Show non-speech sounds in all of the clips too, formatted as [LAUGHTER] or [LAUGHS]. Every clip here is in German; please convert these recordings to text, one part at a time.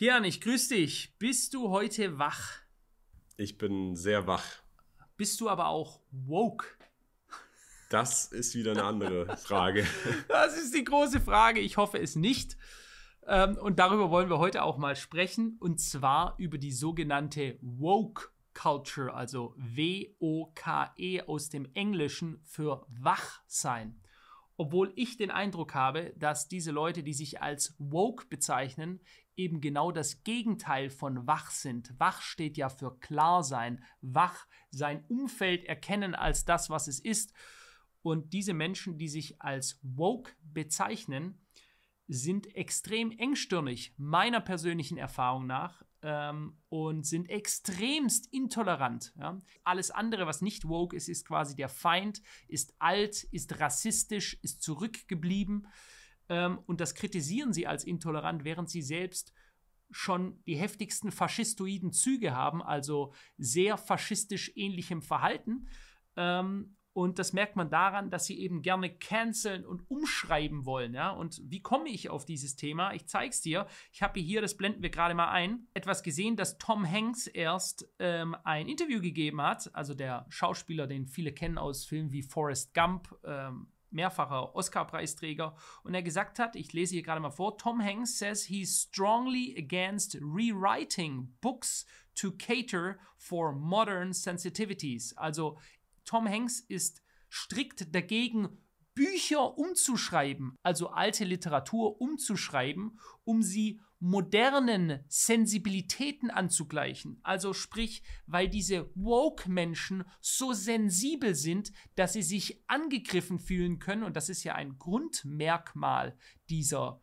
Kian, ich grüße dich. Bist du heute wach? Ich bin sehr wach. Bist du aber auch woke? Das ist wieder eine andere [LAUGHS] Frage. das ist die große Frage. Ich hoffe es nicht. Ähm, und darüber wollen wir heute auch mal sprechen. Und zwar über die sogenannte woke Culture, also W-O-K-E aus dem Englischen für wach sein. Obwohl ich den Eindruck habe, dass diese Leute, die sich als woke bezeichnen, eben genau das Gegenteil von wach sind. Wach steht ja für klar sein, wach sein Umfeld erkennen als das, was es ist. Und diese Menschen, die sich als woke bezeichnen, sind extrem engstirnig meiner persönlichen Erfahrung nach ähm, und sind extremst intolerant. Ja? Alles andere, was nicht woke ist, ist quasi der Feind, ist alt, ist rassistisch, ist zurückgeblieben. Ähm, und das kritisieren sie als intolerant, während sie selbst schon die heftigsten faschistoiden Züge haben, also sehr faschistisch ähnlichem Verhalten. Ähm, und das merkt man daran, dass sie eben gerne canceln und umschreiben wollen. Ja? Und wie komme ich auf dieses Thema? Ich zeige es dir. Ich habe hier, das blenden wir gerade mal ein, etwas gesehen, dass Tom Hanks erst ähm, ein Interview gegeben hat. Also der Schauspieler, den viele kennen aus Filmen wie Forrest Gump, ähm, mehrfacher Oscar-Preisträger. Und er gesagt hat, ich lese hier gerade mal vor, Tom Hanks says he's strongly against rewriting books to cater for modern sensitivities. Also Tom Hanks ist strikt dagegen, Bücher umzuschreiben, also alte Literatur umzuschreiben, um sie modernen Sensibilitäten anzugleichen. Also sprich, weil diese Woke-Menschen so sensibel sind, dass sie sich angegriffen fühlen können. Und das ist ja ein Grundmerkmal dieser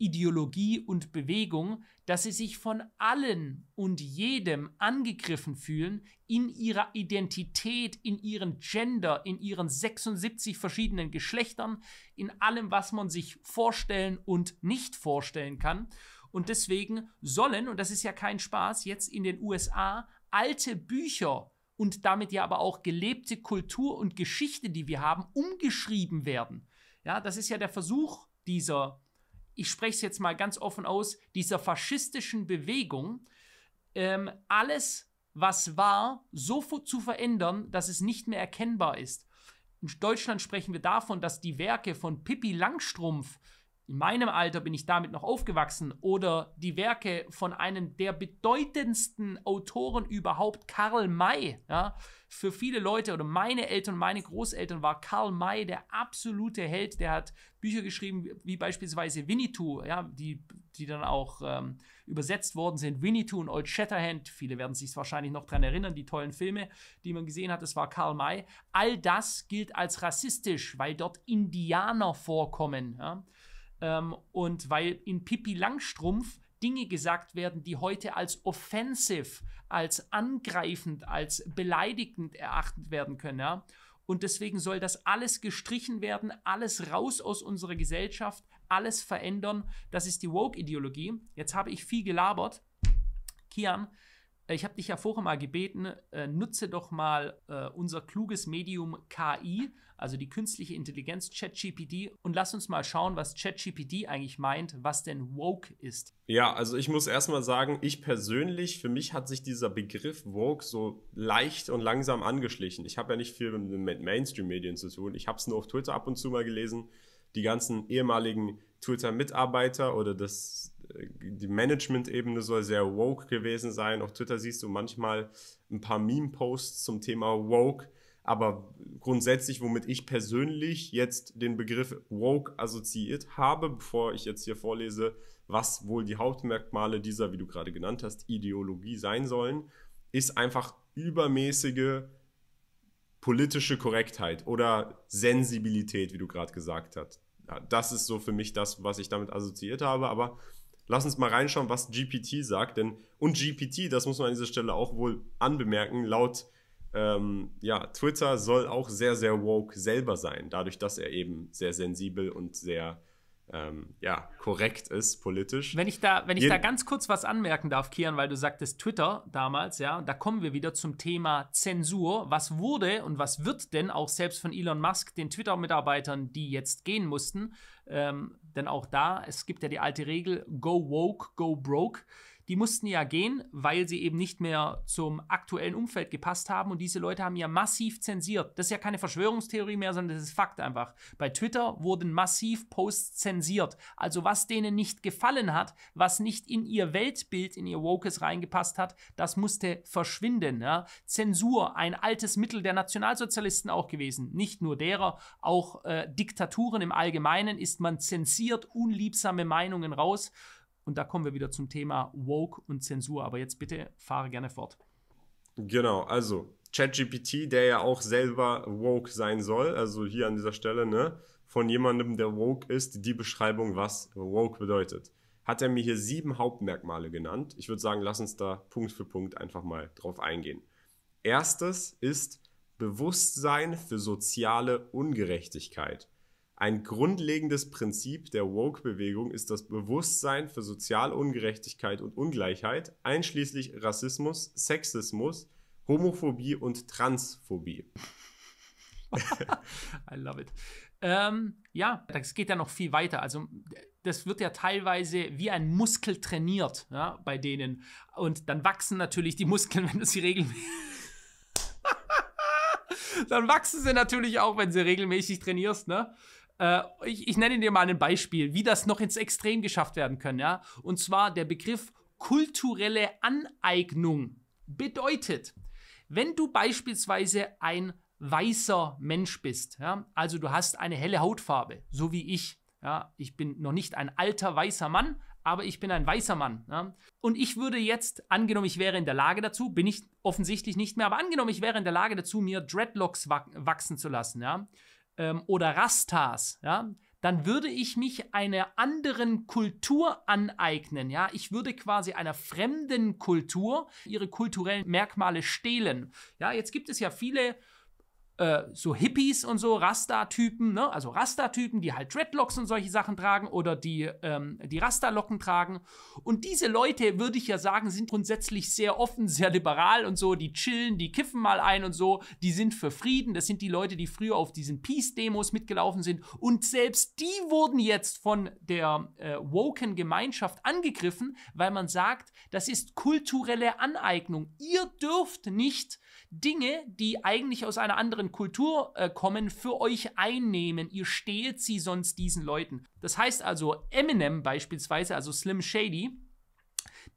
Ideologie und Bewegung, dass sie sich von allen und jedem angegriffen fühlen in ihrer Identität, in ihrem Gender, in ihren 76 verschiedenen Geschlechtern, in allem, was man sich vorstellen und nicht vorstellen kann. Und deswegen sollen, und das ist ja kein Spaß, jetzt in den USA alte Bücher und damit ja aber auch gelebte Kultur und Geschichte, die wir haben, umgeschrieben werden. Ja, das ist ja der Versuch dieser ich spreche es jetzt mal ganz offen aus, dieser faschistischen Bewegung, ähm, alles, was war, so zu verändern, dass es nicht mehr erkennbar ist. In Deutschland sprechen wir davon, dass die Werke von Pippi Langstrumpf in meinem Alter bin ich damit noch aufgewachsen oder die Werke von einem der bedeutendsten Autoren überhaupt, Karl May. Ja? Für viele Leute oder meine Eltern, meine Großeltern war Karl May der absolute Held. Der hat Bücher geschrieben, wie beispielsweise Winnetou, ja, die, die dann auch ähm, übersetzt worden sind. Winnetou und Old Shatterhand, viele werden sich wahrscheinlich noch daran erinnern, die tollen Filme, die man gesehen hat, das war Karl May. All das gilt als rassistisch, weil dort Indianer vorkommen. Ja? Ähm, und weil in Pippi Langstrumpf Dinge gesagt werden, die heute als offensive, als angreifend, als beleidigend erachtet werden können. Ja? Und deswegen soll das alles gestrichen werden, alles raus aus unserer Gesellschaft, alles verändern. Das ist die Woke-Ideologie. Jetzt habe ich viel gelabert. Kian, äh, ich habe dich ja vorher mal gebeten, äh, nutze doch mal äh, unser kluges Medium KI also die künstliche Intelligenz ChatGPD. und lass uns mal schauen, was ChatGPD eigentlich meint, was denn woke ist. Ja, also ich muss erstmal sagen, ich persönlich, für mich hat sich dieser Begriff woke so leicht und langsam angeschlichen. Ich habe ja nicht viel mit Mainstream-Medien zu tun. Ich habe es nur auf Twitter ab und zu mal gelesen. Die ganzen ehemaligen Twitter-Mitarbeiter oder das, äh, die Management-Ebene soll sehr woke gewesen sein. Auf Twitter siehst du manchmal ein paar Meme-Posts zum Thema woke aber grundsätzlich, womit ich persönlich jetzt den Begriff woke assoziiert habe, bevor ich jetzt hier vorlese, was wohl die Hauptmerkmale dieser, wie du gerade genannt hast, Ideologie sein sollen, ist einfach übermäßige politische Korrektheit oder Sensibilität, wie du gerade gesagt hast. Das ist so für mich das, was ich damit assoziiert habe, aber lass uns mal reinschauen, was GPT sagt, denn und GPT, das muss man an dieser Stelle auch wohl anbemerken, laut ähm, ja, Twitter soll auch sehr, sehr woke selber sein, dadurch, dass er eben sehr sensibel und sehr ähm, ja, korrekt ist politisch. Wenn ich, da, wenn ich da ganz kurz was anmerken darf, Kian, weil du sagtest Twitter damals, ja, da kommen wir wieder zum Thema Zensur. Was wurde und was wird denn auch selbst von Elon Musk den Twitter-Mitarbeitern, die jetzt gehen mussten, ähm, denn auch da, es gibt ja die alte Regel, go woke, go broke die mussten ja gehen, weil sie eben nicht mehr zum aktuellen Umfeld gepasst haben. Und diese Leute haben ja massiv zensiert. Das ist ja keine Verschwörungstheorie mehr, sondern das ist Fakt einfach. Bei Twitter wurden massiv Posts zensiert. Also was denen nicht gefallen hat, was nicht in ihr Weltbild, in ihr Wokes reingepasst hat, das musste verschwinden. Ja? Zensur, ein altes Mittel der Nationalsozialisten auch gewesen. Nicht nur derer, auch äh, Diktaturen im Allgemeinen ist man zensiert, unliebsame Meinungen raus. Und da kommen wir wieder zum Thema Woke und Zensur. Aber jetzt bitte fahre gerne fort. Genau, also ChatGPT, der ja auch selber woke sein soll, also hier an dieser Stelle, ne, von jemandem, der woke ist, die Beschreibung, was woke bedeutet. Hat er mir hier sieben Hauptmerkmale genannt. Ich würde sagen, lass uns da Punkt für Punkt einfach mal drauf eingehen. Erstes ist Bewusstsein für soziale Ungerechtigkeit. Ein grundlegendes Prinzip der Woke-Bewegung ist das Bewusstsein für Sozialungerechtigkeit und Ungleichheit, einschließlich Rassismus, Sexismus, Homophobie und Transphobie. [LAUGHS] I love it. Ähm, ja, das geht ja noch viel weiter. Also das wird ja teilweise wie ein Muskel trainiert ja, bei denen. Und dann wachsen natürlich die Muskeln, [LAUGHS] wenn du sie regelmäßig... [LAUGHS] dann wachsen sie natürlich auch, wenn sie regelmäßig trainierst, ne? Äh, ich, ich nenne dir mal ein Beispiel, wie das noch ins Extrem geschafft werden kann. Ja? Und zwar der Begriff kulturelle Aneignung bedeutet, wenn du beispielsweise ein weißer Mensch bist, ja? also du hast eine helle Hautfarbe, so wie ich. Ja? Ich bin noch nicht ein alter weißer Mann, aber ich bin ein weißer Mann. Ja? Und ich würde jetzt, angenommen, ich wäre in der Lage dazu, bin ich offensichtlich nicht mehr, aber angenommen, ich wäre in der Lage dazu, mir Dreadlocks wachsen zu lassen, ja? ähm, oder Rastas, ja, dann würde ich mich einer anderen Kultur aneignen, ja. Ich würde quasi einer fremden Kultur ihre kulturellen Merkmale stehlen. Ja, jetzt gibt es ja viele äh, so Hippies und so, Rasta-Typen, ne? also Rasta-Typen, die halt Dreadlocks und solche Sachen tragen oder die, ähm, die Rasta-Locken tragen. Und diese Leute, würde ich ja sagen, sind grundsätzlich sehr offen, sehr liberal und so, die chillen, die kiffen mal ein und so, die sind für Frieden. Das sind die Leute, die früher auf diesen Peace-Demos mitgelaufen sind. Und selbst die wurden jetzt von der äh, woken Gemeinschaft angegriffen, weil man sagt, das ist kulturelle Aneignung. Ihr dürft nicht Dinge, die eigentlich aus einer anderen Kultur äh, kommen, für euch einnehmen. Ihr stehlt sie sonst diesen Leuten. Das heißt also, Eminem beispielsweise, also Slim Shady,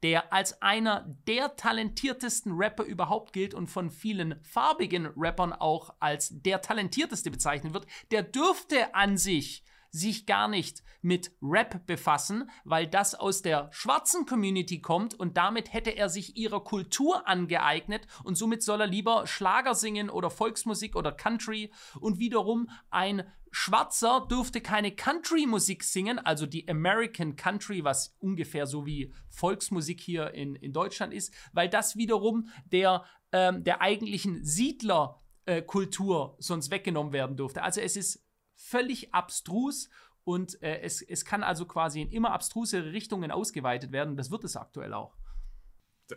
der als einer der talentiertesten Rapper überhaupt gilt und von vielen farbigen Rappern auch als der talentierteste bezeichnet wird, der dürfte an sich sich gar nicht mit Rap befassen, weil das aus der schwarzen Community kommt und damit hätte er sich ihrer Kultur angeeignet und somit soll er lieber Schlager singen oder Volksmusik oder Country und wiederum ein Schwarzer dürfte keine Country-Musik singen, also die American Country, was ungefähr so wie Volksmusik hier in, in Deutschland ist, weil das wiederum der, ähm, der eigentlichen Siedlerkultur äh, sonst weggenommen werden dürfte. Also es ist völlig abstrus und äh, es, es kann also quasi in immer abstrusere Richtungen ausgeweitet werden. Das wird es aktuell auch.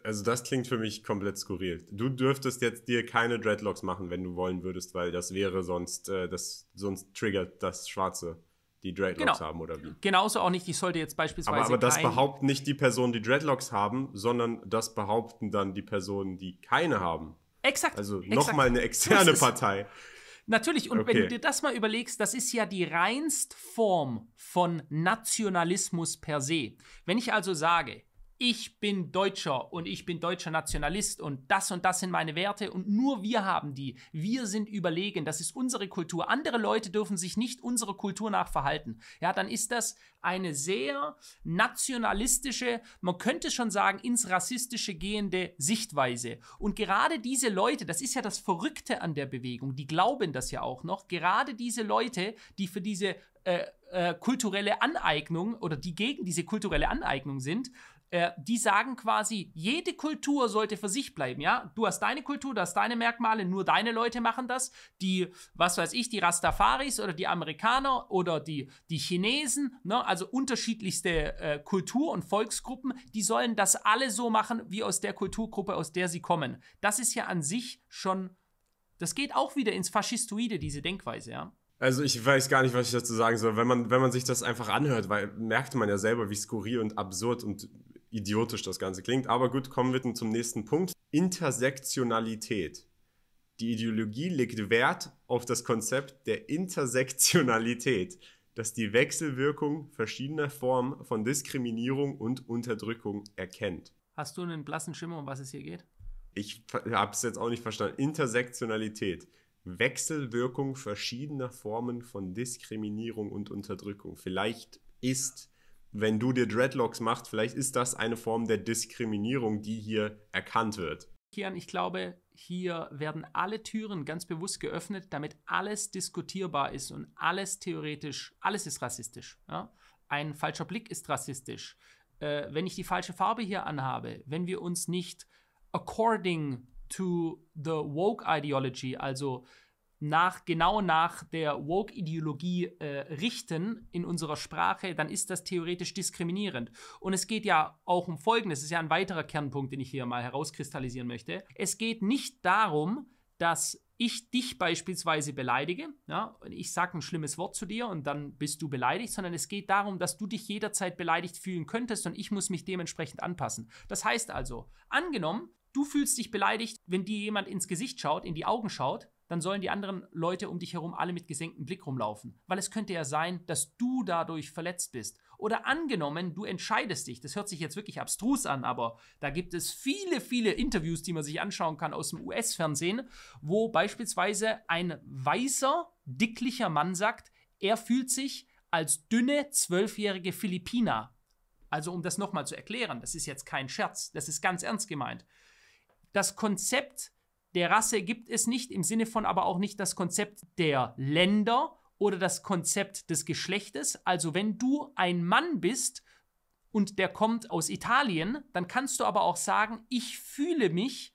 Also das klingt für mich komplett skurril. Du dürftest jetzt dir keine Dreadlocks machen, wenn du wollen würdest, weil das wäre sonst, äh, das sonst triggert das Schwarze die Dreadlocks genau. haben oder wie? Genauso auch nicht, ich sollte jetzt beispielsweise. Aber, aber das behaupten nicht die Personen, die Dreadlocks haben, sondern das behaupten dann die Personen, die keine haben. Exakt. Also nochmal eine externe Partei. Natürlich, und okay. wenn du dir das mal überlegst, das ist ja die reinste Form von Nationalismus per se. Wenn ich also sage, ich bin Deutscher und ich bin deutscher Nationalist und das und das sind meine Werte und nur wir haben die. Wir sind überlegen, das ist unsere Kultur. Andere Leute dürfen sich nicht unserer Kultur nach verhalten. Ja, dann ist das eine sehr nationalistische, man könnte schon sagen, ins rassistische gehende Sichtweise. Und gerade diese Leute, das ist ja das Verrückte an der Bewegung, die glauben das ja auch noch, gerade diese Leute, die für diese äh, äh, kulturelle Aneignung oder die gegen diese kulturelle Aneignung sind, äh, die sagen quasi, jede Kultur sollte für sich bleiben, ja? Du hast deine Kultur, du hast deine Merkmale, nur deine Leute machen das. Die, was weiß ich, die Rastafaris oder die Amerikaner oder die, die Chinesen, ne? also unterschiedlichste äh, Kultur- und Volksgruppen, die sollen das alle so machen, wie aus der Kulturgruppe, aus der sie kommen. Das ist ja an sich schon, das geht auch wieder ins Faschistoide, diese Denkweise, ja? Also ich weiß gar nicht, was ich dazu sagen soll. Wenn man, wenn man sich das einfach anhört, weil merkt man ja selber, wie skurril und absurd und idiotisch das Ganze klingt. Aber gut, kommen wir zum nächsten Punkt. Intersektionalität. Die Ideologie legt Wert auf das Konzept der Intersektionalität, das die Wechselwirkung verschiedener Formen von Diskriminierung und Unterdrückung erkennt. Hast du einen blassen Schimmer, um was es hier geht? Ich habe es jetzt auch nicht verstanden. Intersektionalität. Wechselwirkung verschiedener Formen von Diskriminierung und Unterdrückung. Vielleicht ist wenn du dir Dreadlocks machst, vielleicht ist das eine Form der Diskriminierung, die hier erkannt wird. Ich glaube, hier werden alle Türen ganz bewusst geöffnet, damit alles diskutierbar ist und alles theoretisch, alles ist rassistisch. Ja? Ein falscher Blick ist rassistisch. Äh, wenn ich die falsche Farbe hier anhabe, wenn wir uns nicht according to the woke ideology, also äh, nach, genau nach der Woke-Ideologie äh, richten in unserer Sprache, dann ist das theoretisch diskriminierend. Und es geht ja auch um Folgendes, das ist ja ein weiterer Kernpunkt, den ich hier mal herauskristallisieren möchte. Es geht nicht darum, dass ich dich beispielsweise beleidige, ja, ich sage ein schlimmes Wort zu dir und dann bist du beleidigt, sondern es geht darum, dass du dich jederzeit beleidigt fühlen könntest und ich muss mich dementsprechend anpassen. Das heißt also, angenommen, du fühlst dich beleidigt, wenn dir jemand ins Gesicht schaut, in die Augen schaut, dann sollen die anderen Leute um dich herum alle mit gesenktem Blick rumlaufen. Weil es könnte ja sein, dass du dadurch verletzt bist. Oder angenommen, du entscheidest dich. Das hört sich jetzt wirklich abstrus an, aber da gibt es viele, viele Interviews, die man sich anschauen kann aus dem US-Fernsehen, wo beispielsweise ein weißer, dicklicher Mann sagt, er fühlt sich als dünne, zwölfjährige Philippiner. Also um das nochmal zu erklären, das ist jetzt kein Scherz, das ist ganz ernst gemeint. Das Konzept der Rasse gibt es nicht, im Sinne von aber auch nicht das Konzept der Länder oder das Konzept des Geschlechtes. Also wenn du ein Mann bist und der kommt aus Italien, dann kannst du aber auch sagen, ich fühle mich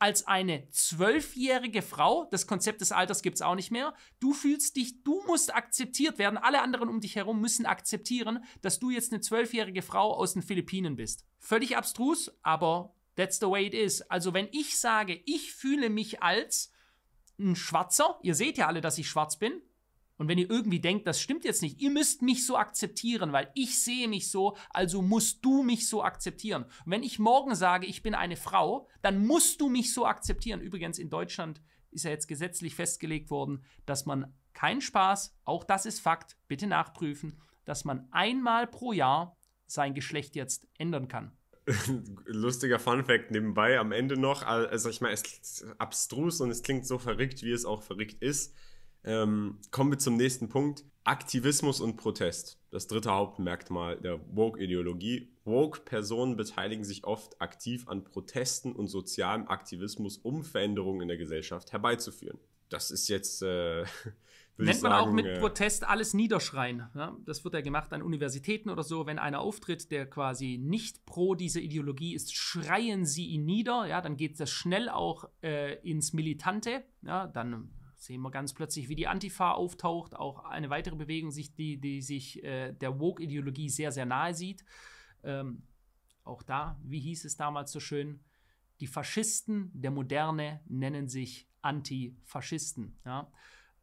als eine zwölfjährige Frau, das Konzept des Alters gibt es auch nicht mehr, du fühlst dich, du musst akzeptiert werden, alle anderen um dich herum müssen akzeptieren, dass du jetzt eine zwölfjährige Frau aus den Philippinen bist. Völlig abstrus, aber That's the way it is. Also wenn ich sage, ich fühle mich als ein Schwarzer, ihr seht ja alle, dass ich schwarz bin, und wenn ihr irgendwie denkt, das stimmt jetzt nicht, ihr müsst mich so akzeptieren, weil ich sehe mich so, also musst du mich so akzeptieren. Und wenn ich morgen sage, ich bin eine Frau, dann musst du mich so akzeptieren. Übrigens, in Deutschland ist ja jetzt gesetzlich festgelegt worden, dass man keinen Spaß, auch das ist Fakt, bitte nachprüfen, dass man einmal pro Jahr sein Geschlecht jetzt ändern kann. [LAUGHS] lustiger Fun Fact nebenbei am Ende noch. Also, ich meine, es ist abstrus und es klingt so verrückt, wie es auch verrückt ist. Ähm, kommen wir zum nächsten Punkt. Aktivismus und Protest. Das dritte Hauptmerkmal der Woke-Ideologie. Woke-Personen beteiligen sich oft aktiv an Protesten und sozialem Aktivismus, um Veränderungen in der Gesellschaft herbeizuführen. Das ist jetzt äh, [LAUGHS] Nennt man sagen, auch mit Protest alles niederschreien. Ja? Das wird ja gemacht an Universitäten oder so. Wenn einer auftritt, der quasi nicht pro dieser Ideologie ist, schreien sie ihn nieder. Ja, dann geht das schnell auch äh, ins Militante. Ja, dann sehen wir ganz plötzlich, wie die Antifa auftaucht. Auch eine weitere Bewegung, die, die sich äh, der Woke-Ideologie sehr, sehr nahe sieht. Ähm, auch da, wie hieß es damals so schön, die Faschisten der Moderne nennen sich Antifaschisten. Ja.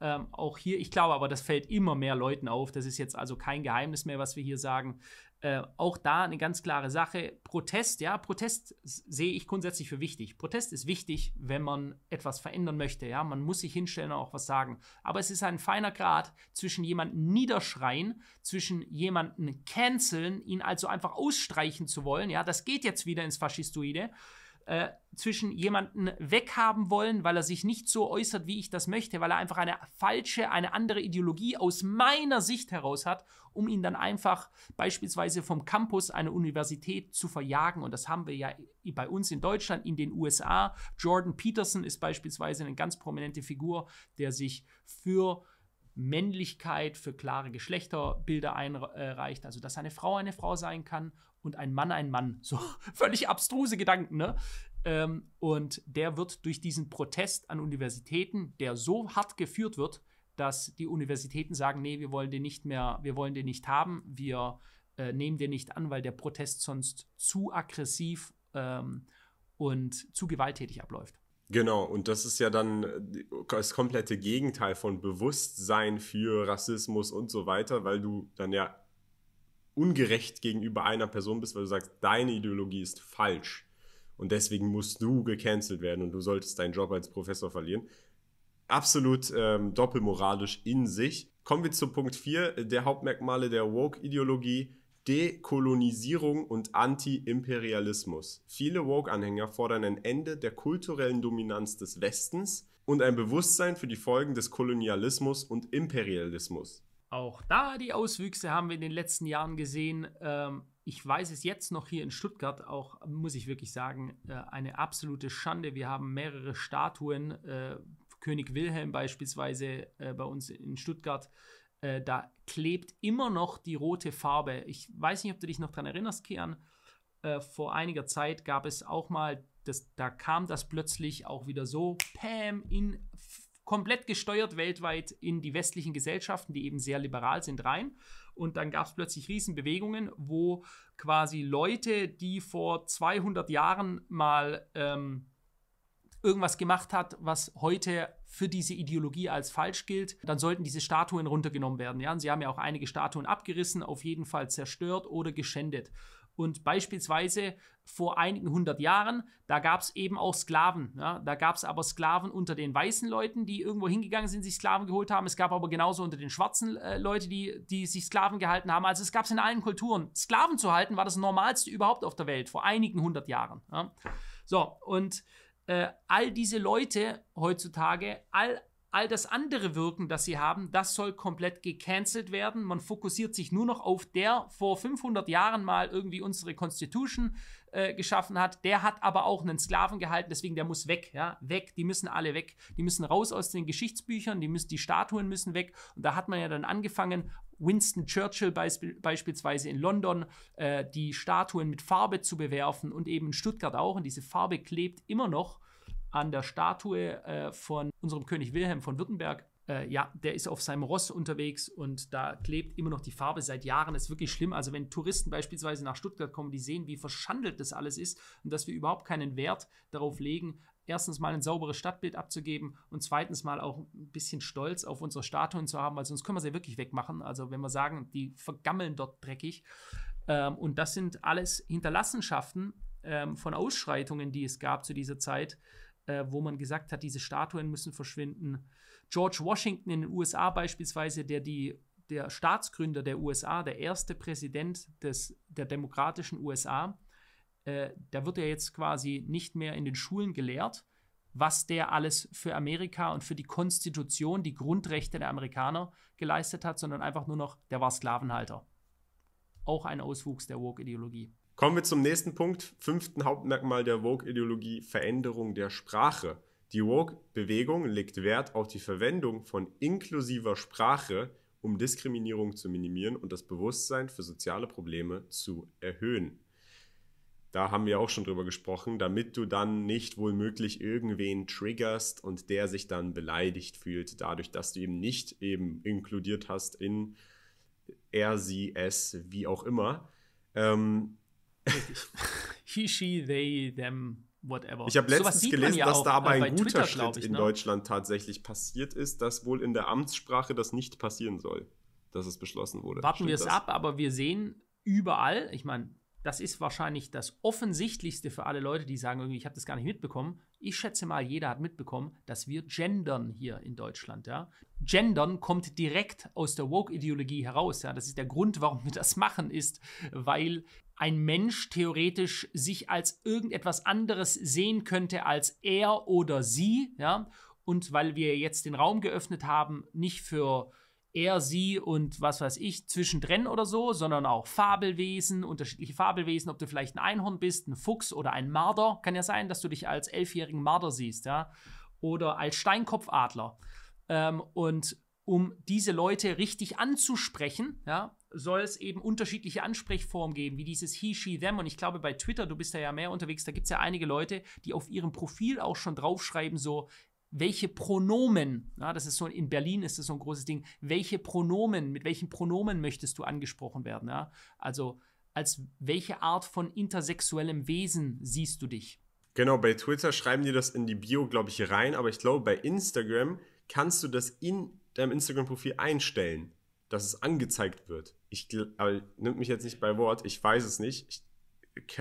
Ähm, auch hier, ich glaube aber, das fällt immer mehr Leuten auf. Das ist jetzt also kein Geheimnis mehr, was wir hier sagen. Äh, auch da eine ganz klare Sache. Protest, ja, Protest sehe ich grundsätzlich für wichtig. Protest ist wichtig, wenn man etwas verändern möchte. Ja, man muss sich hinstellen und auch was sagen. Aber es ist ein feiner Grad zwischen jemanden niederschreien, zwischen jemanden canceln, ihn also einfach ausstreichen zu wollen. Ja, das geht jetzt wieder ins Faschistoide. Äh, zwischen jemanden weghaben wollen, weil er sich nicht so äußert, wie ich das möchte, weil er einfach eine falsche, eine andere Ideologie aus meiner Sicht heraus hat, um ihn dann einfach beispielsweise vom Campus einer Universität zu verjagen. Und das haben wir ja bei uns in Deutschland, in den USA. Jordan Peterson ist beispielsweise eine ganz prominente Figur, der sich für äh, Männlichkeit für klare Geschlechterbilder einreicht, also dass eine Frau eine Frau sein kann und ein Mann ein Mann. So [LAUGHS] völlig abstruse Gedanken, ne? Ähm, und der wird durch diesen Protest an Universitäten, der so hart geführt wird, dass die Universitäten sagen, nee, wir wollen den nicht mehr, wir wollen den nicht haben, wir äh, nehmen den nicht an, weil der Protest sonst zu aggressiv ähm, und zu gewalttätig abläuft. Genau, und das ist ja dann äh, oh, das komplette Gegenteil von Bewusstsein für Rassismus und so weiter, weil du dann ja ungerecht gegenüber einer Person bist, weil du sagst, deine Ideologie ist falsch und deswegen musst du gecancelt werden und du solltest deinen Job als Professor verlieren. Absolut ähm, doppelmoralisch in sich. Kommen wir zu Punkt 4 äh, der Hauptmerkmale der Woke-Ideologie Dekolonisierung und Anti-Imperialismus. Viele Woke-Anhänger fordern ein Ende der kulturellen Dominanz des Westens und ein Bewusstsein für die Folgen des Kolonialismus und Imperialismus. Auch da die Auswüchse haben wir in den letzten Jahren gesehen. Ähm, ich weiß es jetzt noch hier in Stuttgart, auch muss ich wirklich sagen, äh, eine absolute Schande. Wir haben mehrere Statuen, äh, König Wilhelm beispielsweise äh, bei uns in Stuttgart, äh, da klebt immer noch die rote Farbe. Ich weiß nicht, ob du dich noch daran erinnerst, Kian. Äh, vor einiger Zeit gab es auch mal, das, da kam das plötzlich auch wieder so, Pam, in komplett gesteuert weltweit in die westlichen Gesellschaften, die eben sehr liberal sind, rein. Und dann gab es plötzlich Riesenbewegungen, wo quasi Leute, die vor 200 Jahren mal ähm, irgendwas gemacht hat, was heute für diese Ideologie als falsch gilt, dann sollten diese Statuen runtergenommen werden. Ja? Und sie haben ja auch einige Statuen abgerissen, auf jeden Fall zerstört oder geschändet. Und beispielsweise vor einigen hundert Jahren, da gab es eben auch Sklaven. Ja? Da gab es aber Sklaven unter den weißen Leuten, die irgendwo hingegangen sind, sich Sklaven geholt haben. Es gab aber genauso unter den schwarzen äh, Leute, die, die sich Sklaven gehalten haben. Also es gab es in allen Kulturen. Sklaven zu halten war das Normalste überhaupt auf der Welt vor einigen hundert Jahren. Ja? So, und äh, all diese Leute heutzutage, all, all das andere Wirken, das sie haben, das soll komplett gecancelt werden. Man fokussiert sich nur noch auf der vor 500 Jahren mal irgendwie unsere Constitution äh, geschaffen hat. Der hat aber auch einen Sklaven gehalten, deswegen der muss weg, ja, weg. Die müssen alle weg. Die müssen raus aus den Geschichtsbüchern, die müssen, die Statuen müssen weg. Und da hat man ja dann angefangen, Winston Churchill beisp beispielsweise in London äh, die Statuen mit Farbe zu bewerfen und eben in Stuttgart auch. Und diese Farbe klebt immer noch an der Statue äh, von unserem König Wilhelm von Württemberg. Äh, ja, der ist auf seinem Ross unterwegs und da klebt immer noch die Farbe seit Jahren. Das ist wirklich schlimm. Also, wenn Touristen beispielsweise nach Stuttgart kommen, die sehen, wie verschandelt das alles ist und dass wir überhaupt keinen Wert darauf legen, erstens mal ein sauberes Stadtbild abzugeben und zweitens mal auch ein bisschen Stolz auf unsere Statuen zu haben, weil sonst können wir sie wirklich wegmachen. Also, wenn wir sagen, die vergammeln dort dreckig. Ähm, und das sind alles Hinterlassenschaften ähm, von Ausschreitungen, die es gab zu dieser Zeit, äh, wo man gesagt hat, diese Statuen müssen verschwinden. George Washington in den USA beispielsweise, der die der Staatsgründer der USA, der erste Präsident des, der demokratischen USA, äh, da wird ja jetzt quasi nicht mehr in den Schulen gelehrt, was der alles für Amerika und für die Konstitution, die Grundrechte der Amerikaner geleistet hat, sondern einfach nur noch, der war Sklavenhalter. Auch ein Auswuchs der Woke-Ideologie. Kommen wir zum nächsten Punkt, fünften Hauptmerkmal der Vogue-Ideologie, Veränderung der Sprache. Die vogue bewegung legt Wert auf die Verwendung von inklusiver Sprache, um Diskriminierung zu minimieren und das Bewusstsein für soziale Probleme zu erhöhen. Da haben wir auch schon drüber gesprochen, damit du dann nicht wohlmöglich irgendwen triggerst und der sich dann beleidigt fühlt, dadurch, dass du eben nicht eben inkludiert hast in er, sie, es, wie auch immer. Ähm, [LAUGHS] He, she, they, them, whatever. Ich habe letztens so gelesen, ja dass äh, dabei ein guter Twitter, Schritt ich, in ne? Deutschland tatsächlich passiert ist, dass wohl in der Amtssprache das nicht passieren soll, dass es beschlossen wurde. Warten wir es ab, aber wir sehen überall, ich meine, das ist wahrscheinlich das offensichtlichste für alle Leute, die sagen, irgendwie, ich habe das gar nicht mitbekommen. Ich schätze mal, jeder hat mitbekommen, dass wir gendern hier in Deutschland. Ja? Gendern kommt direkt aus der Woke-Ideologie heraus. Ja? Das ist der Grund, warum wir das machen, ist, weil ein Mensch theoretisch sich als irgendetwas anderes sehen könnte als er oder sie, ja, und weil wir jetzt den Raum geöffnet haben, nicht für er, sie und was weiß ich zwischendrin oder so, sondern auch Fabelwesen, unterschiedliche Fabelwesen, ob du vielleicht ein Einhorn bist, ein Fuchs oder ein Marder. Kann ja sein, dass du dich als elfjährigen Marder siehst, ja, oder als Steinkopfadler. Ähm, und um diese Leute richtig anzusprechen, ja, soll es eben unterschiedliche Ansprechformen geben, wie dieses he, she, them. Und ich glaube, bei Twitter, du bist da ja mehr unterwegs, da gibt es ja einige Leute, die auf ihrem Profil auch schon draufschreiben, so, welche Pronomen, na, das ist so in Berlin ist das so ein großes Ding, welche Pronomen, mit welchen Pronomen möchtest du angesprochen werden? Ja? Also als welche Art von intersexuellem Wesen siehst du dich? Genau, bei Twitter schreiben die das in die Bio, glaube ich, rein, aber ich glaube, bei Instagram kannst du das in deinem Instagram-Profil einstellen dass es angezeigt wird. Ich aber nimmt mich jetzt nicht bei Wort, ich weiß es nicht. Ich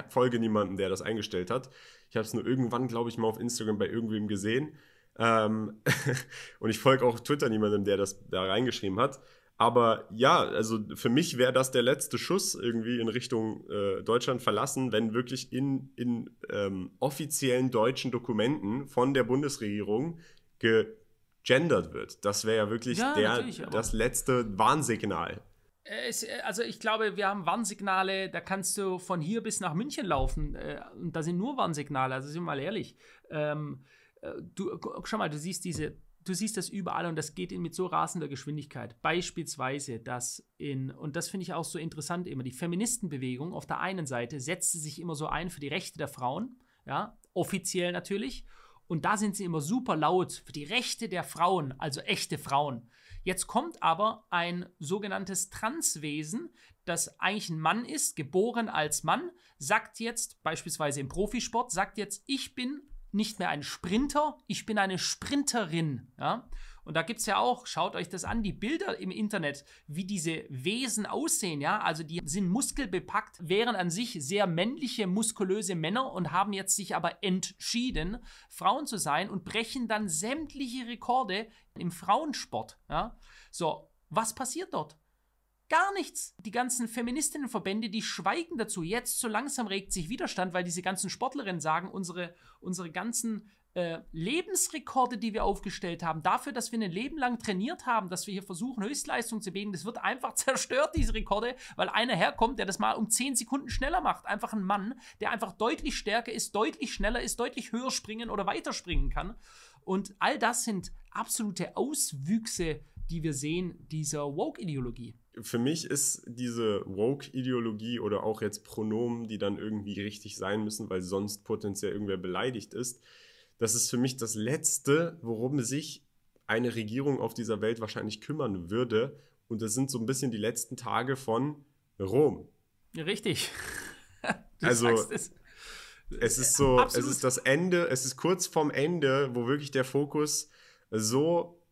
folge niemandem, der das eingestellt hat. Ich habe es nur irgendwann, glaube ich, mal auf Instagram bei irgendwem gesehen. Ähm [LAUGHS] und ich folge auch Twitter niemandem, der das da reingeschrieben hat. Aber ja, also für mich wäre das der letzte Schuss irgendwie in Richtung äh, Deutschland verlassen, wenn wirklich in, in ähm, offiziellen deutschen Dokumenten von der Bundesregierung ge gendert wird. Das wäre ja wirklich ja, der, das letzte Warnsignal. Äh, es, äh, also ich glaube, wir haben Warnsignale, da kannst du von hier bis nach München laufen. Äh, und da sind nur Warnsignale, also sind wir mal ehrlich. Ähm, du, schau mal, du siehst diese, du siehst das überall und das geht in mit so rasender Geschwindigkeit. Beispielsweise, dass in, und das finde ich auch so interessant immer, die Feministenbewegung auf der einen Seite setzte sich immer so ein für die Rechte der Frauen, ja, offiziell natürlich. Und da sind sie immer super laut für die Rechte der Frauen, also echte Frauen. Jetzt kommt aber ein sogenanntes Transwesen, das eigentlich ein Mann ist, geboren als Mann, sagt jetzt, beispielsweise im Profisport, sagt jetzt, ich bin nicht mehr ein Sprinter, ich bin eine Sprinterin. Ja? Und da gibt es ja auch, schaut euch das an, die Bilder im Internet, wie diese Wesen aussehen, ja. Also die sind muskelbepackt, wären an sich sehr männliche, muskulöse Männer und haben jetzt sich aber entschieden, Frauen zu sein und brechen dann sämtliche Rekorde im Frauensport, ja. So, was passiert dort? Gar nichts. Die ganzen Feministinnenverbände, die schweigen dazu. Jetzt so langsam regt sich Widerstand, weil diese ganzen Sportlerinnen sagen, unsere, unsere ganzen äh, Lebensrekorde, die wir aufgestellt haben, dafür, dass wir ein Leben lang trainiert haben, dass wir hier versuchen, Höchstleistung zu bieten, das wird einfach [LAUGHS] zerstört, diese Rekorde, weil einer herkommt, der das mal um 10 Sekunden schneller macht. Einfach ein Mann, der einfach deutlich stärker ist, deutlich schneller ist, deutlich höher springen oder weiterspringen kann. Und all das sind absolute Auswüchse, die wir sehen, dieser Woke-Ideologie. Für mich ist diese Woke-Ideologie oder auch jetzt Pronomen, die dann irgendwie richtig sein müssen, weil sonst potenziell irgendwer beleidigt ist, das ist für mich das Letzte, worum sich eine Regierung auf dieser Welt wahrscheinlich kümmern würde. Und das sind so ein bisschen die letzten Tage von Rom. Richtig. [LAUGHS] Du also es. es. ist so, Absolut. es ist das Ende, es ist kurz vorm Ende, wo wirklich der Fokus so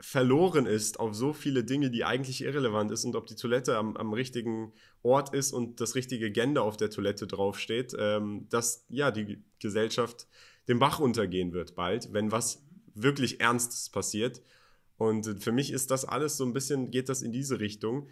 verloren ist auf so viele Dinge, die eigentlich irrelevant ist und ob die Toilette am, am richtigen Ort ist und das richtige Gender auf der Toilette draufsteht, ähm, dass ja die Gesellschaft den Bach untergehen wird bald, wenn was wirklich Ernstes passiert. Und für mich ist das alles so ein bisschen, geht das in diese Richtung.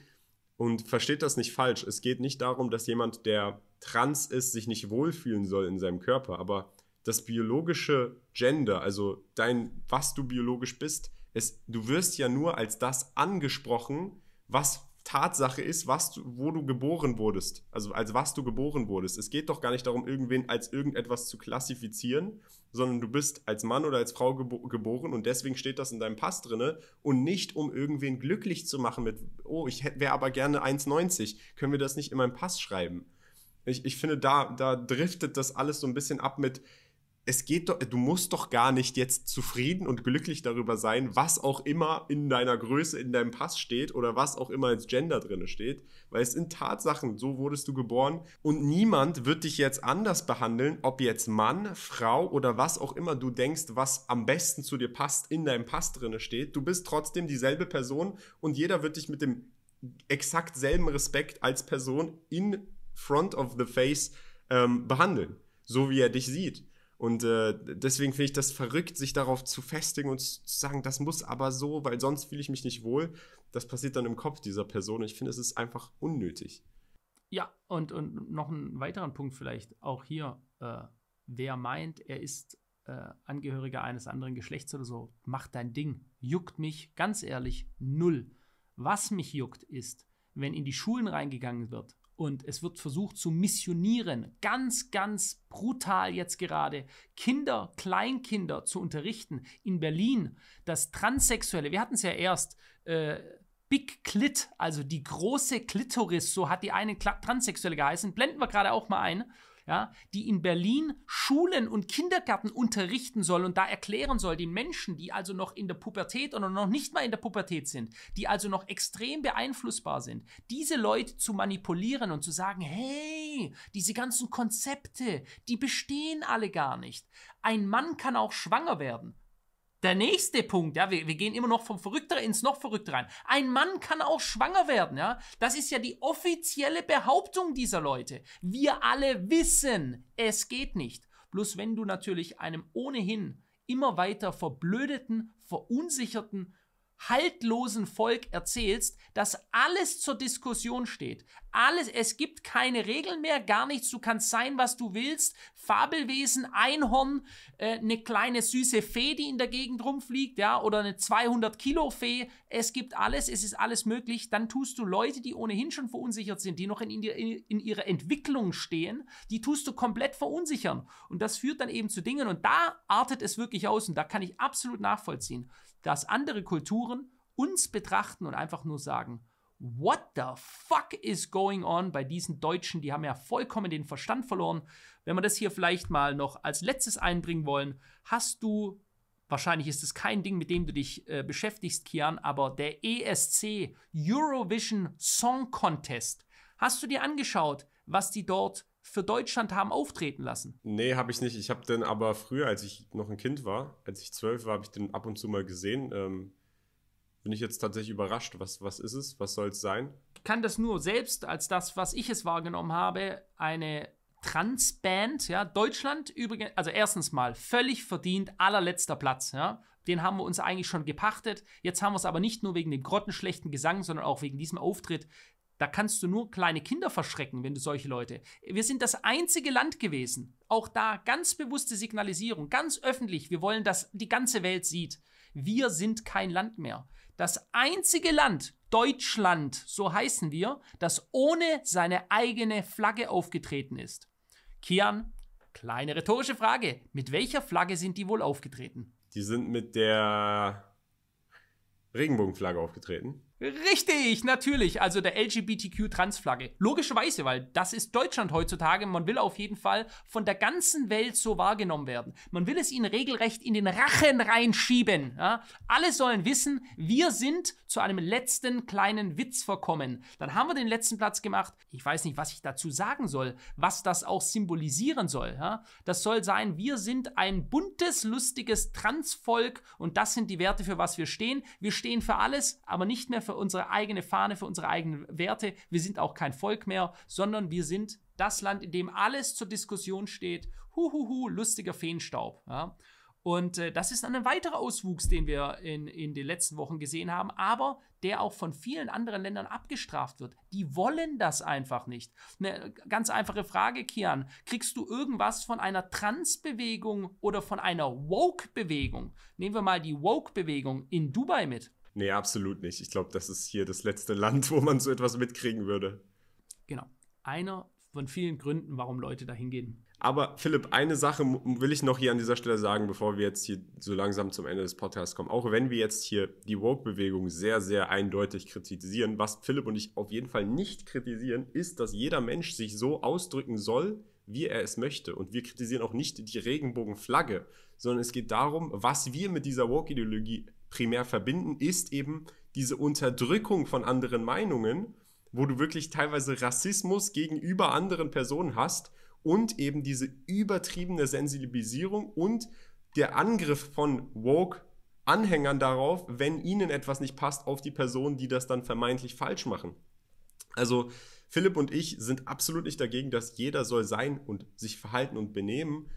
Und versteht das nicht falsch. Es geht nicht darum, dass jemand, der trans ist, sich nicht wohlfühlen soll in seinem Körper. Aber das biologische Gender, also dein, was du biologisch bist, ist, du wirst ja nur als das angesprochen, was Tatsache ist, was du, wo du geboren wurdest, also als was du geboren wurdest. Es geht doch gar nicht darum, irgendwen als irgendetwas zu klassifizieren, sondern du bist als Mann oder als Frau gebo geboren und deswegen steht das in deinem Pass drinne und nicht um irgendwen glücklich zu machen mit, oh, ich wäre aber gerne 1,90, können wir das nicht in meinem Pass schreiben? Ich, ich finde, da, da driftet das alles so ein bisschen ab mit, es geht doch, du musst doch gar nicht jetzt zufrieden und glücklich darüber sein, was auch immer in deiner Größe, in deinem Pass steht oder was auch immer als Gender drin steht, weil es in Tatsachen, so wurdest du geboren und niemand wird dich jetzt anders behandeln, ob jetzt Mann, Frau oder was auch immer du denkst, was am besten zu dir passt, in deinem Pass drin steht. Du bist trotzdem dieselbe Person und jeder wird dich mit dem exakt selben Respekt als Person in front of the face ähm, behandeln, so wie er dich sieht. Und äh, deswegen finde ich das verrückt, sich darauf zu festigen und zu sagen, das muss aber so, weil sonst fühle ich mich nicht wohl. Das passiert dann im Kopf dieser Person. Ich finde, es ist einfach unnötig. Ja, und, und noch einen weiteren Punkt vielleicht auch hier. Äh, wer meint, er ist äh, Angehöriger eines anderen Geschlechts oder so, macht dein Ding. Juckt mich, ganz ehrlich, null. Was mich juckt, ist, wenn in die Schulen reingegangen wird und es wird versucht zu missionieren, ganz, ganz brutal jetzt gerade, Kinder, Kleinkinder zu unterrichten in Berlin, das Transsexuelle, wir hatten es ja erst, äh, Big Clit, also die große Klitoris, so hat die eine Transsexuelle geheißen, blenden wir gerade auch mal ein, ja, die in Berlin Schulen und Kindergärten unterrichten soll und da erklären soll, den Menschen, die also noch in der Pubertät oder noch nicht mal in der Pubertät sind, die also noch extrem beeinflussbar sind, diese Leute zu manipulieren und zu sagen, hey, diese ganzen Konzepte, die bestehen alle gar nicht. Ein Mann kann auch schwanger werden. Der nächste Punkt, ja, wir, wir gehen immer noch vom Verrückter ins noch verrückter rein. Ein Mann kann auch schwanger werden, ja. Das ist ja die offizielle Behauptung dieser Leute. Wir alle wissen, es geht nicht. Bloß wenn du natürlich einem ohnehin immer weiter verblödeten, verunsicherten, haltlosen Volk erzählst, dass alles zur Diskussion steht. Alles, es gibt keine Regeln mehr, gar nichts, du kannst sein, was du willst. Fabelwesen, Einhorn, äh, eine kleine süße Fee, die in der Gegend rumfliegt, ja, oder eine 200 Kilo Fee. Es gibt alles, es ist alles möglich. Dann tust du Leute, die ohnehin schon verunsichert sind, die noch in, in, in ihrer Entwicklung stehen, die tust du komplett verunsichern. Und das führt dann eben zu Dingen und da artet es wirklich aus und da kann ich absolut nachvollziehen dass andere Kulturen uns betrachten und einfach nur sagen, What the fuck is going on bei diesen Deutschen? Die haben ja vollkommen den Verstand verloren. Wenn wir das hier vielleicht mal noch als letztes einbringen wollen, hast du, wahrscheinlich ist es kein Ding, mit dem du dich äh, beschäftigst, Kian, aber der ESC Eurovision Song Contest. Hast du dir angeschaut, was die dort für Deutschland haben auftreten lassen? Nee, habe ich nicht. Ich habe den aber früher, als ich noch ein Kind war, als ich zwölf war, habe ich den ab und zu mal gesehen. Ähm, bin ich jetzt tatsächlich überrascht. Was, was ist es? Was soll es sein? Ich kann das nur selbst als das, was ich es wahrgenommen habe, eine Transband, ja, Deutschland übrigens, also erstens mal völlig verdient, allerletzter Platz, ja. Den haben wir uns eigentlich schon gepachtet. Jetzt haben wir es aber nicht nur wegen dem grottenschlechten Gesang, sondern auch wegen diesem Auftritt da kannst du nur kleine Kinder verschrecken, wenn du solche Leute. Wir sind das einzige Land gewesen. Auch da ganz bewusste Signalisierung, ganz öffentlich. Wir wollen, dass die ganze Welt sieht. Wir sind kein Land mehr. Das einzige Land, Deutschland, so heißen wir, das ohne seine eigene Flagge aufgetreten ist. Kian, kleine rhetorische Frage. Mit welcher Flagge sind die wohl aufgetreten? Die sind mit der Regenbogenflagge aufgetreten. Richtig, natürlich. Also der LGBTQ-Transflagge. Logischerweise, weil das ist Deutschland heutzutage. Man will auf jeden Fall von der ganzen Welt so wahrgenommen werden. Man will es ihnen regelrecht in den Rachen reinschieben. Ja? Alle sollen wissen, wir sind zu einem letzten kleinen Witz verkommen. Dann haben wir den letzten Platz gemacht. Ich weiß nicht, was ich dazu sagen soll, was das auch symbolisieren soll. Ja? Das soll sein, wir sind ein buntes, lustiges Transvolk und das sind die Werte, für was wir stehen. Wir stehen für alles, aber nicht mehr für für unsere eigene Fahne, für unsere eigenen Werte. Wir sind auch kein Volk mehr, sondern wir sind das Land, in dem alles zur Diskussion steht. Huhuhu, lustiger Feenstaub. Ja. Und äh, das ist dann ein weiterer Auswuchs, den wir in, in den letzten Wochen gesehen haben, aber der auch von vielen anderen Ländern abgestraft wird. Die wollen das einfach nicht. Eine ganz einfache Frage, Kian. Kriegst du irgendwas von einer Transbewegung oder von einer Woke-Bewegung? Nehmen wir mal die Woke-Bewegung in Dubai mit. Nee, absolut nicht. Ich glaube, das ist hier das letzte Land, wo man so etwas mitkriegen würde. Genau. Einer von vielen Gründen, warum Leute da hingehen. Aber Philipp, eine Sache will ich noch hier an dieser Stelle sagen, bevor wir jetzt hier so langsam zum Ende des Podcasts kommen. Auch wenn wir jetzt hier die Woke-Bewegung sehr, sehr eindeutig kritisieren, was Philipp und ich auf jeden Fall nicht kritisieren, ist, dass jeder Mensch sich so ausdrücken soll, wie er es möchte. Und wir kritisieren auch nicht die Regenbogenflagge, sondern es geht darum, was wir mit dieser Woke-Ideologie primär verbinden, ist eben diese Unterdrückung von anderen Meinungen, wo du wirklich teilweise Rassismus gegenüber anderen Personen hast und eben diese übertriebene Sensibilisierung und der Angriff von woke Anhängern darauf, wenn ihnen etwas nicht passt, auf die Personen, die das dann vermeintlich falsch machen. Also Philipp und ich sind absolut nicht dagegen, dass jeder soll sein und sich verhalten und benehmen,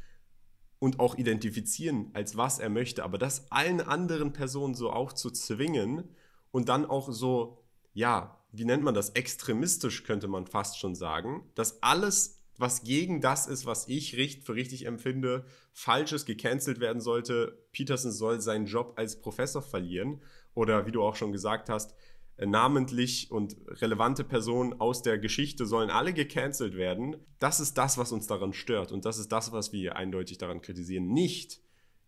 und auch identifizieren, als was er möchte, aber das allen anderen Personen so auch zu zwingen und dann auch so, ja, wie nennt man das, extremistisch könnte man fast schon sagen, dass alles, was gegen das ist, was ich für richtig empfinde, falsches gecancelt werden sollte. Peterson soll seinen Job als Professor verlieren oder wie du auch schon gesagt hast, äh, namentlich und relevante Personen aus der Geschichte sollen alle gecancelt werden. Das ist das, was uns daran stört und das ist das, was wir eindeutig daran kritisieren. Nicht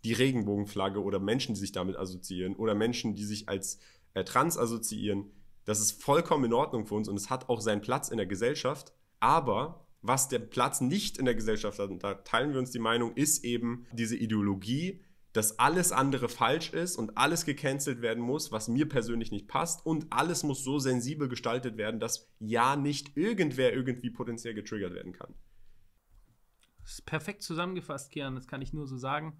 die Regenbogenflagge oder Menschen, die sich damit assoziieren oder Menschen, die sich als äh, trans assoziieren. Das ist vollkommen in Ordnung für uns und es hat auch seinen Platz in der Gesellschaft. Aber was der Platz nicht in der Gesellschaft hat, und da teilen wir uns die Meinung, ist eben diese Ideologie, dass alles andere falsch ist und alles gecancelt werden muss, was mir persönlich nicht passt und alles muss so sensibel gestaltet werden, dass ja nicht irgendwer irgendwie potenziell getriggert werden kann. Das ist perfekt zusammengefasst, Kian, das kann ich nur so sagen.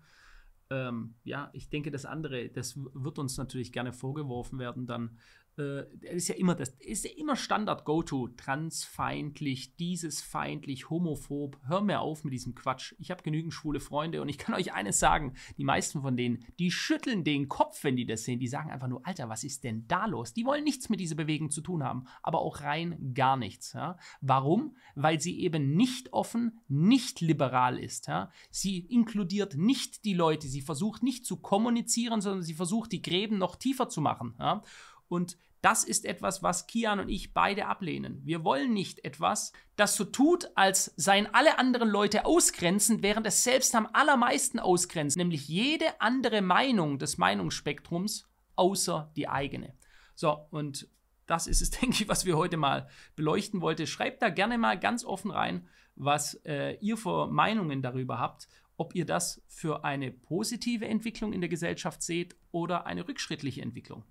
Ähm, ja, ich denke, das andere, das wird uns natürlich gerne vorgeworfen werden, dann äh, ist ja immer das, ist ja immer Standard Go-To, transfeindlich, dieses feindlich, homophob. Hör mir auf mit diesem Quatsch. Ich habe genügend schwule Freunde und ich kann euch eines sagen, die meisten von denen, die schütteln den Kopf, wenn die das sehen. Die sagen einfach nur, Alter, was ist denn da los? Die wollen nichts mit dieser Bewegung zu tun haben, aber auch rein gar nichts. Ja? Warum? Weil sie eben nicht offen, nicht liberal ist. Ja? Sie inkludiert nicht die Leute, sie versucht nicht zu kommunizieren, sondern sie versucht, die Gräben noch tiefer zu machen. Ja? Und das ist etwas, was Kian und ich beide ablehnen. Wir wollen nicht etwas, das so tut, als seien alle anderen Leute ausgrenzend, während es selbst am allermeisten ausgrenzt, nämlich jede andere Meinung des Meinungsspektrums außer die eigene. So, und das ist es, [LAUGHS] denke ich, was wir heute mal beleuchten wollten. Schreibt da gerne mal ganz offen rein, was äh, ihr für Meinungen darüber habt, ob ihr das für eine positive Entwicklung in der Gesellschaft seht oder eine rückschrittliche Entwicklung.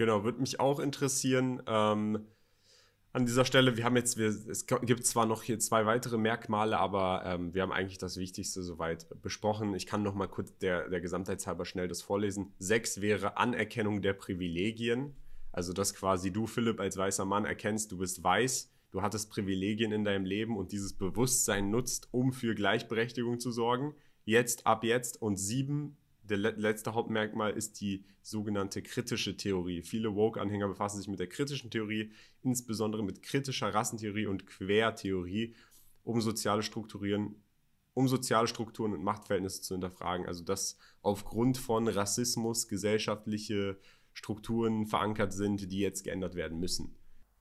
Genau, würde mich auch interessieren. Ähm, an dieser Stelle, wir haben jetzt, wir, es gibt zwar noch hier zwei weitere Merkmale, aber ähm, wir haben eigentlich das Wichtigste soweit besprochen. Ich kann noch mal kurz der, der Gesamtheit halber schnell das vorlesen. Sechs wäre Anerkennung der Privilegien. Also, dass quasi du, Philipp, als weißer Mann erkennst, du bist weiß, du hattest Privilegien in deinem Leben und dieses Bewusstsein nutzt, um für Gleichberechtigung zu sorgen. Jetzt, ab jetzt. Und sieben der letzte Hauptmerkmal ist die sogenannte kritische Theorie. Viele Woke-Anhänger befassen sich mit der kritischen Theorie, insbesondere mit kritischer Rassentheorie und Quertheorie, um soziale Strukturieren um soziale Strukturen und Machtverhältnisse zu hinterfragen. Also dass aufgrund von Rassismus gesellschaftliche Strukturen verankert sind, die jetzt geändert werden müssen.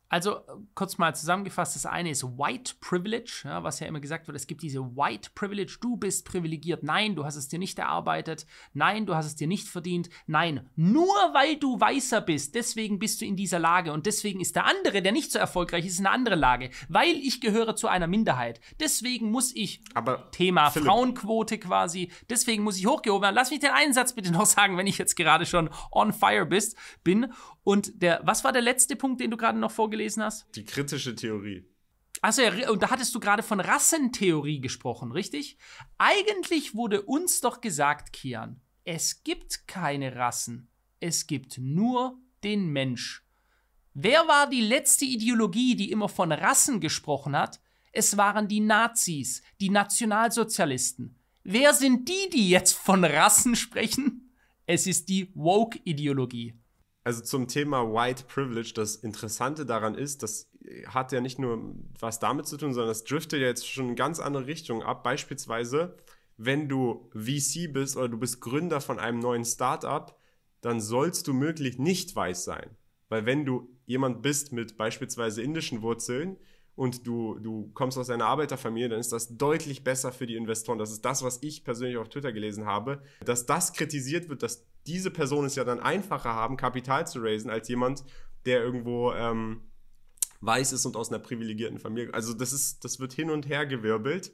Also äh, kurz mal zusammengefasst, das eine ist White Privilege, ja, was ja immer gesagt wird, es gibt diese White Privilege, du bist privilegiert, nein, du hast es dir nicht erarbeitet, nein, du hast es dir nicht verdient, nein, nur weil du weißer bist, deswegen bist du in dieser Lage und deswegen ist der andere, der nicht so erfolgreich ist, in einer anderen Lage, weil ich gehöre zu einer Minderheit, deswegen muss ich, Aber Thema Philipp. Frauenquote quasi, deswegen muss ich hochgehoben werden, lass mich den einen Satz bitte noch sagen, wenn ich jetzt gerade schon on fire bist, bin und der, was war der letzte Punkt, den du gerade noch vorgelesen hast? Die kritische Theorie. Also und da hattest du gerade von Rassentheorie gesprochen, richtig? Eigentlich wurde uns doch gesagt, Kian, es gibt keine Rassen. Es gibt nur den Mensch. Wer war die letzte Ideologie, die immer von Rassen gesprochen hat? Es waren die Nazis, die Nationalsozialisten. Wer sind die, die jetzt von Rassen sprechen? Es ist die Woke-Ideologie also zum Thema White Privilege, das Interessante daran ist, das hat ja nicht nur was damit zu tun, sondern das driftet ja jetzt schon in ganz andere Richtungen ab. Beispielsweise, wenn du VC bist oder du bist Gründer von einem neuen Startup, dann sollst du möglich nicht weiß sein. Weil wenn du jemand bist mit beispielsweise indischen Wurzeln und du, du kommst aus einer Arbeiterfamilie, dann ist das deutlich besser für die Investoren. Das ist das, was ich persönlich auf Twitter gelesen habe, dass das kritisiert wird, dass diese Person es ja dann einfacher haben, Kapital zu raisen, als jemand, der irgendwo ähm, weiß ist und aus einer privilegierten Familie. Also das ist, das wird hin und her gewirbelt,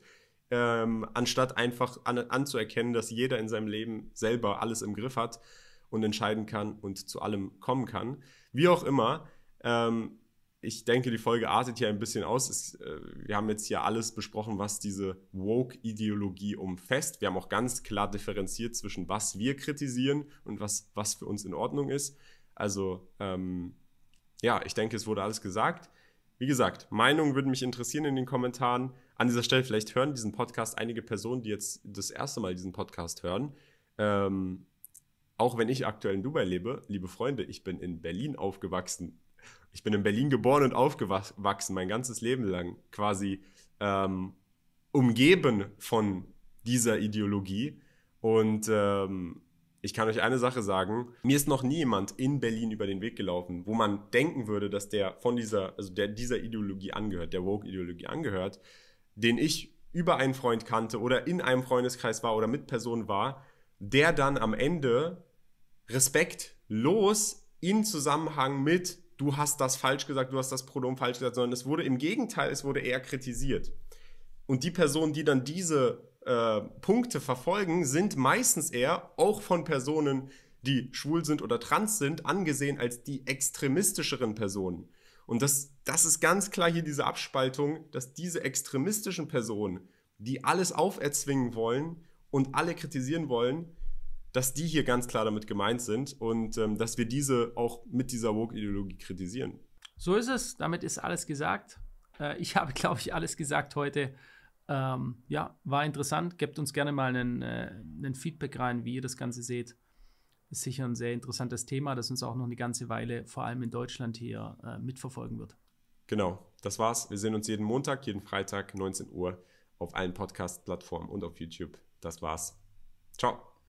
ähm, anstatt einfach an, anzuerkennen, dass jeder in seinem Leben selber alles im Griff hat und entscheiden kann und zu allem kommen kann. Wie auch immer, ähm, ich denke, die Folge artet hier ein bisschen aus. Es, äh, wir haben jetzt hier alles besprochen, was diese Woke-Ideologie umfasst. Wir haben auch ganz klar differenziert zwischen, was wir kritisieren und was, was für uns in Ordnung ist. Also, ähm, ja, ich denke, es wurde alles gesagt. Wie gesagt, Meinungen würden mich interessieren in den Kommentaren. An dieser Stelle vielleicht hören diesen Podcast einige Personen, die jetzt das erste Mal diesen Podcast hören. Ähm, auch wenn ich aktuell in Dubai lebe, liebe Freunde, ich bin in Berlin aufgewachsen ich bin in Berlin geboren und aufgewachsen, mein ganzes Leben lang quasi ähm, umgeben von dieser Ideologie. Und ähm, ich kann euch eine Sache sagen, mir ist noch nie jemand in Berlin über den Weg gelaufen, wo man denken würde, dass der von dieser, also der dieser Ideologie angehört, der Woke-Ideologie angehört, den ich über einen Freund kannte oder in einem Freundeskreis war oder mit Personen war, der dann am Ende respektlos in Zusammenhang mit du hast das falsch gesagt, du hast das Pronomen falsch gesagt, sondern es wurde im Gegenteil, es wurde eher kritisiert. Und die Personen, die dann diese äh, Punkte verfolgen, sind meistens eher auch von Personen, die schwul sind oder trans sind, angesehen als die extremistischeren Personen. Und das, das ist ganz klar hier diese Abspaltung, dass diese extremistischen Personen, die alles auferzwingen wollen und alle kritisieren wollen, dass die hier ganz klar damit gemeint sind und ähm, dass wir diese auch mit dieser Woke-Ideologie kritisieren. So ist es. Damit ist alles gesagt. Äh, ich [LAUGHS] habe, glaube ich, alles gesagt heute. Ähm, ja, war interessant. Gebt uns gerne mal einen, äh, einen Feedback rein, wie ihr das Ganze seht. Ist sicher ein sehr interessantes Thema, das uns auch noch eine ganze Weile, vor allem in Deutschland, hier äh, mitverfolgen wird. Genau, das war's. Wir sehen uns jeden Montag, jeden Freitag, 19 Uhr auf allen Podcast-Plattformen und auf YouTube. Das war's. Ciao.